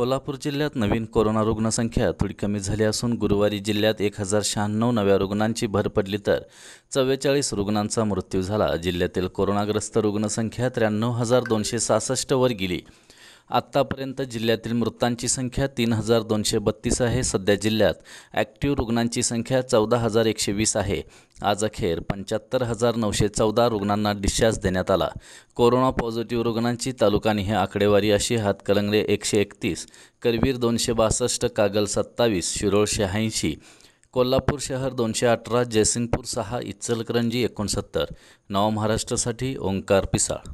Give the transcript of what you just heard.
कोल्हापूर जिल्ह्यात नवीन कोरोना रुग्णसंख्या थोडी कमी झाली असून गुरुवारी जिल्ह्यात एक हजार शहाण्णव नव्या रुग्णांची भर पडली तर चव्वेचाळीस रुग्णांचा मृत्यू झाला जिल्ह्यातील कोरोनाग्रस्त रुग्णसंख्या त्र्याण्णव हजार दोनशे सहासष्टवर गेली आत्तापर्यंत जिल्ह्यातील मृतांची संख्या तीन हजार दोनशे बत्तीस आहे सध्या जिल्ह्यात ॲक्टिव्ह रुग्णांची संख्या चौदा हजार एकशे वीस आहे आज अखेर पंच्याहत्तर हजार नऊशे चौदा रुग्णांना डिस्चार्ज देण्यात आला कोरोना पॉझिटिव्ह रुग्णांची तालुकानी हे आकडेवारी अशी हातकलंगले एकशे एकतीस करवीर दोनशे बासष्ट कागल सत्तावीस शिरोळ शहाऐंशी कोल्हापूर शहर दोनशे अठरा जयसिंगपूर सहा इचलकरंजी एकोणसत्तर नव महाराष्ट्रासाठी ओंकार पिसाळ